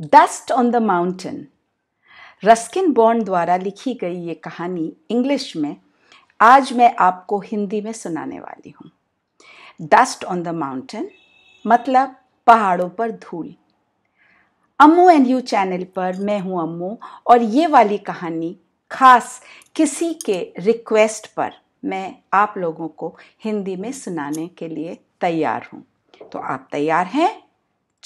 dust on the mountain Ruskin Bond द्वारा लिखी गई ये कहानी इंग्लिश में आज मैं आपको हिंदी में सुनाने वाली हूँ डस्ट ऑन द माउंटेन मतलब पहाड़ों पर धूल अम्मू एंड यू चैनल पर मैं हूँ अम्मू और ये वाली कहानी खास किसी के रिक्वेस्ट पर मैं आप लोगों को हिंदी में सुनाने के लिए तैयार हूँ तो आप तैयार हैं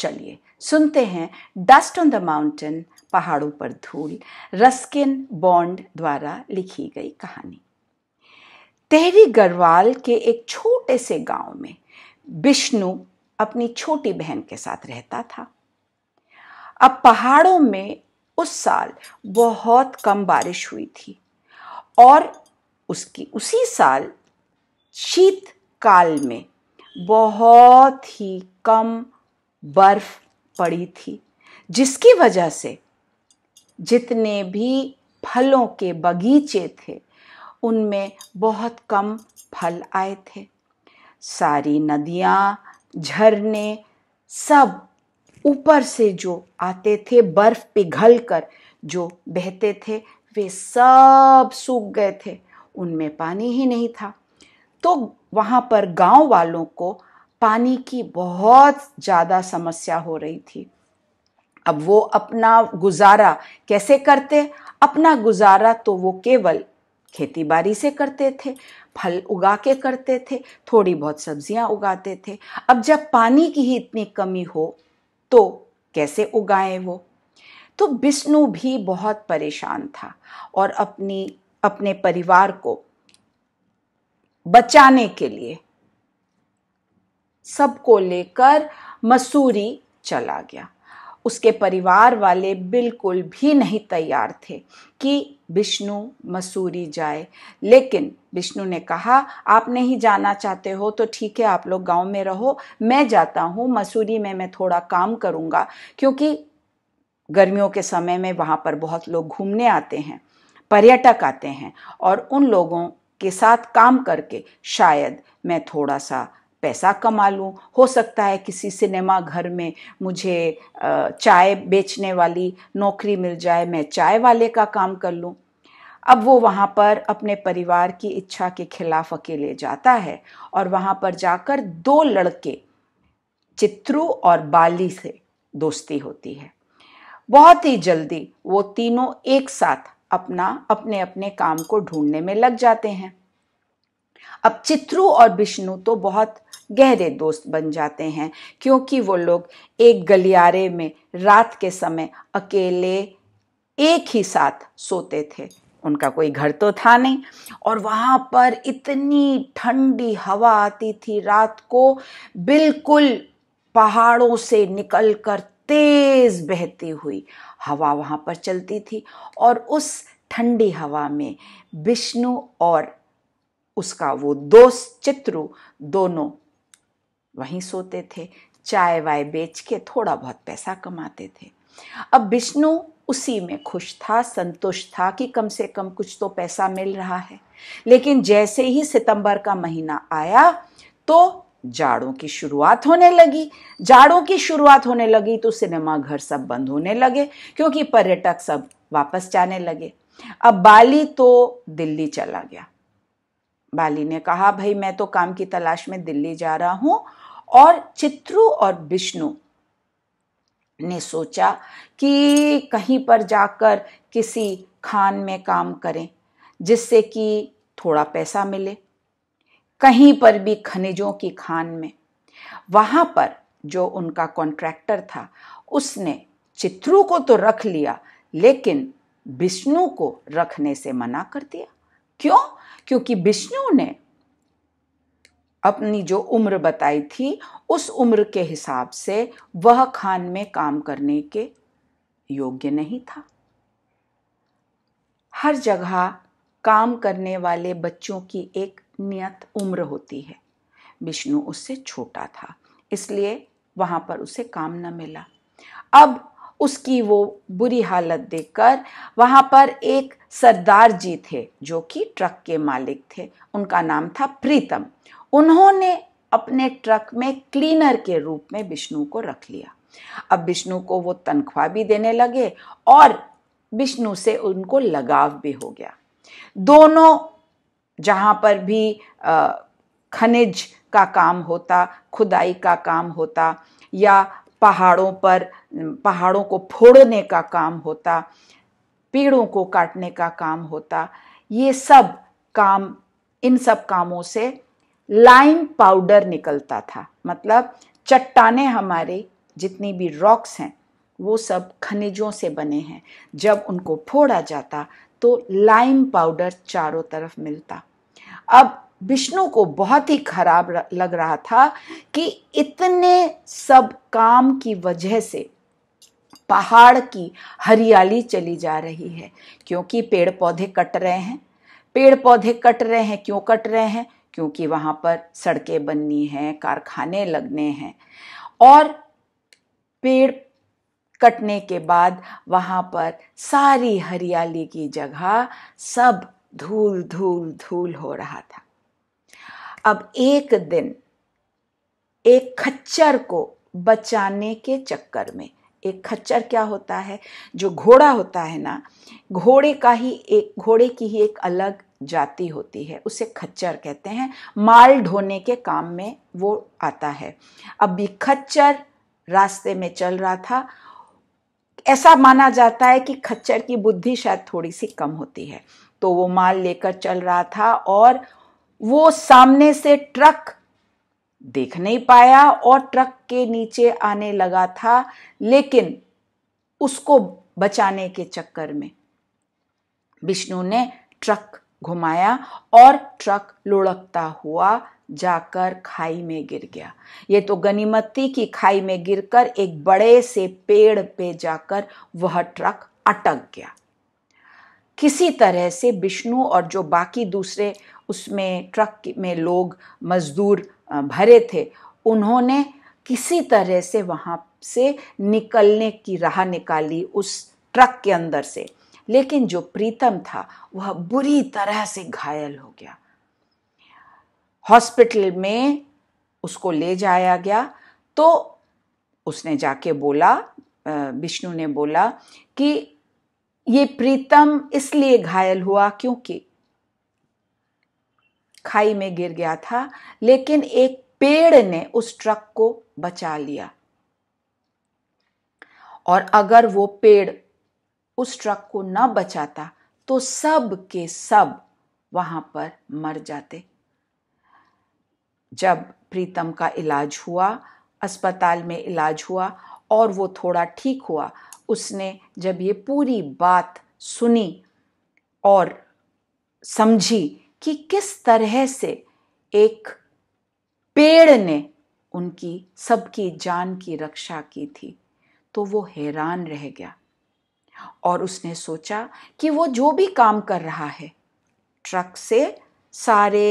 चलिए सुनते हैं डस्ट ऑन द माउंटेन पहाड़ों पर धूल रस्किन बॉन्ड द्वारा लिखी गई कहानी तेहरी गढ़वाल के एक छोटे से गांव में विष्णु अपनी छोटी बहन के साथ रहता था अब पहाड़ों में उस साल बहुत कम बारिश हुई थी और उसकी उसी साल शीत काल में बहुत ही कम बर्फ पड़ी थी जिसकी वजह से जितने भी फलों के बगीचे थे उनमें बहुत कम फल आए थे सारी नदियाँ झरने सब ऊपर से जो आते थे बर्फ पिघल कर जो बहते थे वे सब सूख गए थे उनमें पानी ही नहीं था तो वहाँ पर गांव वालों को पानी की बहुत ज़्यादा समस्या हो रही थी अब वो अपना गुजारा कैसे करते अपना गुजारा तो वो केवल खेतीबाड़ी से करते थे फल उगा के करते थे थोड़ी बहुत सब्जियां उगाते थे अब जब पानी की ही इतनी कमी हो तो कैसे उगाएं वो तो विष्णु भी बहुत परेशान था और अपनी अपने परिवार को बचाने के लिए सबको लेकर मसूरी चला गया उसके परिवार वाले बिल्कुल भी नहीं तैयार थे कि विष्णु मसूरी जाए लेकिन विष्णु ने कहा आप नहीं जाना चाहते हो तो ठीक है आप लोग गांव में रहो मैं जाता हूँ मसूरी में मैं थोड़ा काम करूँगा क्योंकि गर्मियों के समय में वहाँ पर बहुत लोग घूमने आते हैं पर्यटक आते हैं और उन लोगों के साथ काम करके शायद मैं थोड़ा सा पैसा कमा लूँ हो सकता है किसी सिनेमा घर में मुझे चाय बेचने वाली नौकरी मिल जाए मैं चाय वाले का काम कर लूँ अब वो वहाँ पर अपने परिवार की इच्छा के खिलाफ अकेले जाता है और वहाँ पर जाकर दो लड़के चित्रू और बाली से दोस्ती होती है बहुत ही जल्दी वो तीनों एक साथ अपना अपने अपने काम को ढूंढने में लग जाते हैं अब चित्रू और विष्णु तो बहुत गहरे दोस्त बन जाते हैं क्योंकि वो लोग एक गलियारे में रात के समय अकेले एक ही साथ सोते थे उनका कोई घर तो था नहीं और वहाँ पर इतनी ठंडी हवा आती थी रात को बिल्कुल पहाड़ों से निकल कर तेज़ बहती हुई हवा वहाँ पर चलती थी और उस ठंडी हवा में विष्णु और उसका वो दोस्त चित्रु दोनों वहीं सोते थे चाय वाय बेच के थोड़ा बहुत पैसा कमाते थे अब विष्णु उसी में खुश था संतुष्ट था कि कम से कम कुछ तो पैसा मिल रहा है लेकिन जैसे ही सितंबर का महीना आया तो जाड़ों की शुरुआत होने लगी जाड़ों की शुरुआत होने लगी तो सिनेमा घर सब बंद होने लगे क्योंकि पर्यटक सब वापस जाने लगे अब बाली तो दिल्ली चला गया बाली ने कहा भाई मैं तो काम की तलाश में दिल्ली जा रहा हूं और चित्रू और विष्णु ने सोचा कि कहीं पर जाकर किसी खान में काम करें जिससे कि थोड़ा पैसा मिले कहीं पर भी खनिजों की खान में वहां पर जो उनका कॉन्ट्रैक्टर था उसने चित्रू को तो रख लिया लेकिन विष्णु को रखने से मना कर दिया क्यों क्योंकि विष्णु ने अपनी जो उम्र बताई थी उस उम्र के हिसाब से वह खान में काम करने के योग्य नहीं था हर जगह काम करने वाले बच्चों की एक नियत उम्र होती है विष्णु उससे छोटा था इसलिए वहां पर उसे काम न मिला अब उसकी वो बुरी हालत देखकर वहाँ पर एक सरदार जी थे जो कि ट्रक के मालिक थे उनका नाम था प्रीतम उन्होंने अपने ट्रक में क्लीनर के रूप में विष्णु को रख लिया अब विष्णु को वो तनख्वाह भी देने लगे और विष्णु से उनको लगाव भी हो गया दोनों जहाँ पर भी खनिज का काम होता खुदाई का काम होता या पहाड़ों पर पहाड़ों को फोड़ने का काम होता पेड़ों को काटने का काम होता ये सब काम इन सब कामों से लाइम पाउडर निकलता था मतलब चट्टाने हमारे जितनी भी रॉक्स हैं वो सब खनिजों से बने हैं जब उनको फोड़ा जाता तो लाइम पाउडर चारों तरफ मिलता अब विष्णु को बहुत ही खराब लग रहा था कि इतने सब काम की वजह से पहाड़ की हरियाली चली जा रही है क्योंकि पेड़ पौधे कट रहे हैं पेड़ पौधे कट रहे हैं क्यों कट रहे हैं क्योंकि वहाँ पर सड़कें बननी हैं कारखाने लगने हैं और पेड़ कटने के बाद वहाँ पर सारी हरियाली की जगह सब धूल धूल धूल हो रहा था अब एक दिन एक खच्चर को बचाने के चक्कर में एक खच्चर क्या होता है जो घोड़ा होता है ना घोड़े का ही एक घोड़े की ही एक अलग जाति होती है उसे खच्चर कहते हैं माल ढोने के काम में वो आता है अब ये खच्चर रास्ते में चल रहा था ऐसा माना जाता है कि खच्चर की बुद्धि शायद थोड़ी सी कम होती है तो वो माल लेकर चल रहा था और वो सामने से ट्रक देख नहीं पाया और ट्रक के नीचे आने लगा था लेकिन उसको बचाने के चक्कर में विष्णु ने ट्रक घुमाया और ट्रक लुढ़कता हुआ जाकर खाई में गिर गया ये तो गनीमती की खाई में गिरकर एक बड़े से पेड़ पे जाकर वह ट्रक अटक गया किसी तरह से विष्णु और जो बाकी दूसरे उसमें ट्रक में लोग मज़दूर भरे थे उन्होंने किसी तरह से वहाँ से निकलने की राह निकाली उस ट्रक के अंदर से लेकिन जो प्रीतम था वह बुरी तरह से घायल हो गया हॉस्पिटल में उसको ले जाया गया तो उसने जाके बोला विष्णु ने बोला कि ये प्रीतम इसलिए घायल हुआ क्योंकि खाई में गिर गया था लेकिन एक पेड़ ने उस ट्रक को बचा लिया और अगर वो पेड़ उस ट्रक को ना बचाता तो सब के सब वहां पर मर जाते जब प्रीतम का इलाज हुआ अस्पताल में इलाज हुआ और वो थोड़ा ठीक हुआ उसने जब ये पूरी बात सुनी और समझी कि किस तरह से एक पेड़ ने उनकी सबकी जान की रक्षा की थी तो वो हैरान रह गया और उसने सोचा कि वो जो भी काम कर रहा है ट्रक से सारे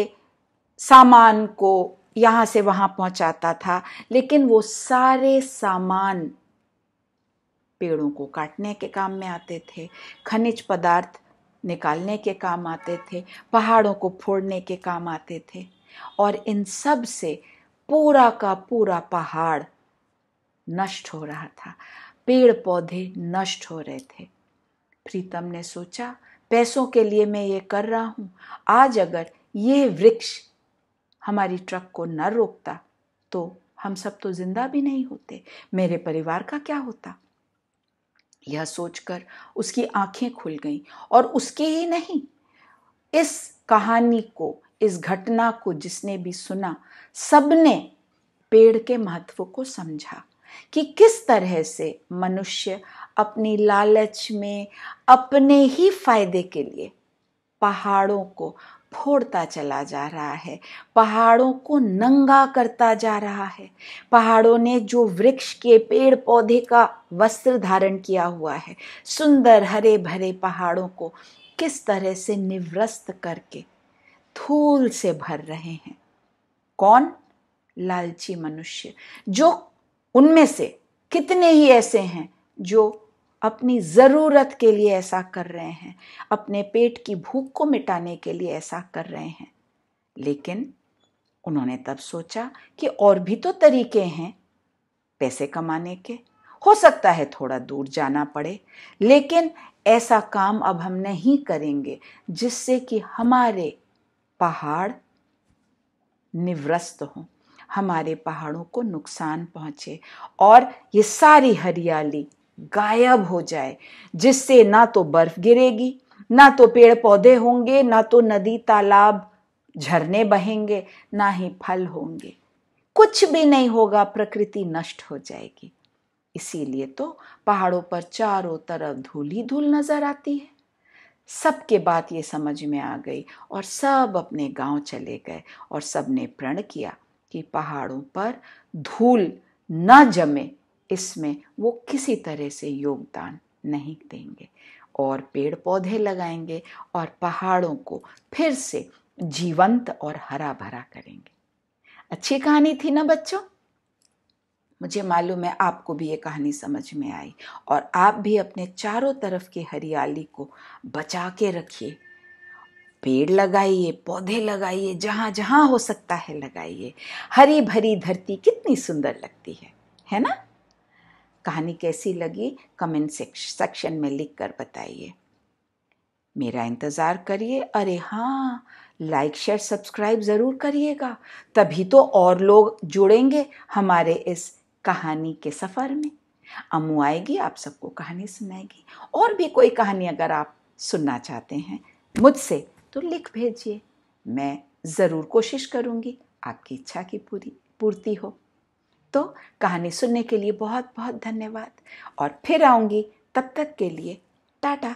सामान को यहाँ से वहाँ पहुँचाता था लेकिन वो सारे सामान पेड़ों को काटने के काम में आते थे खनिज पदार्थ निकालने के काम आते थे पहाड़ों को फोड़ने के काम आते थे और इन सब से पूरा का पूरा पहाड़ नष्ट हो रहा था पेड़ पौधे नष्ट हो रहे थे प्रीतम ने सोचा पैसों के लिए मैं ये कर रहा हूँ आज अगर ये वृक्ष हमारी ट्रक को न रोकता तो हम सब तो जिंदा भी नहीं होते मेरे परिवार का क्या होता यह सोचकर उसकी आंखें खुल गईं और उसकी ही नहीं इस कहानी को इस घटना को जिसने भी सुना सबने पेड़ के महत्व को समझा कि किस तरह से मनुष्य अपनी लालच में अपने ही फायदे के लिए पहाड़ों को फोड़ता चला जा रहा है पहाड़ों को नंगा करता जा रहा है पहाड़ों ने जो वृक्ष के पेड़ पौधे का वस्त्र धारण किया हुआ है सुंदर हरे भरे पहाड़ों को किस तरह से निवृस्त करके धूल से भर रहे हैं कौन लालची मनुष्य जो उनमें से कितने ही ऐसे हैं जो अपनी ज़रूरत के लिए ऐसा कर रहे हैं अपने पेट की भूख को मिटाने के लिए ऐसा कर रहे हैं लेकिन उन्होंने तब सोचा कि और भी तो तरीके हैं पैसे कमाने के हो सकता है थोड़ा दूर जाना पड़े लेकिन ऐसा काम अब हम नहीं करेंगे जिससे कि हमारे पहाड़ निवृस्त हों हमारे पहाड़ों को नुकसान पहुंचे और ये सारी हरियाली गायब हो जाए जिससे ना तो बर्फ गिरेगी ना तो पेड़ पौधे होंगे ना तो नदी तालाब झरने बहेंगे ना ही फल होंगे कुछ भी नहीं होगा प्रकृति नष्ट हो जाएगी इसीलिए तो पहाड़ों पर चारों तरफ धूल ही धूल नजर आती है सबके बात ये समझ में आ गई और सब अपने गांव चले गए और सबने प्रण किया कि पहाड़ों पर धूल न जमे इसमें वो किसी तरह से योगदान नहीं देंगे और पेड़ पौधे लगाएंगे और पहाड़ों को फिर से जीवंत और हरा भरा करेंगे अच्छी कहानी थी ना बच्चों मुझे मालूम है आपको भी ये कहानी समझ में आई और आप भी अपने चारों तरफ की हरियाली को बचा के रखिए पेड़ लगाइए पौधे लगाइए जहाँ जहाँ हो सकता है लगाइए हरी भरी धरती कितनी सुंदर लगती है है ना कहानी कैसी लगी कमेंट सेक्शन में लिख कर बताइए मेरा इंतज़ार करिए अरे हाँ लाइक शेयर सब्सक्राइब ज़रूर करिएगा तभी तो और लोग जुड़ेंगे हमारे इस कहानी के सफ़र में अमू आएगी आप सबको कहानी सुनाएगी और भी कोई कहानी अगर आप सुनना चाहते हैं मुझसे तो लिख भेजिए मैं ज़रूर कोशिश करूँगी आपकी इच्छा की पूरी पूर्ति हो तो कहानी सुनने के लिए बहुत बहुत धन्यवाद और फिर आऊँगी तब तक के लिए टाटा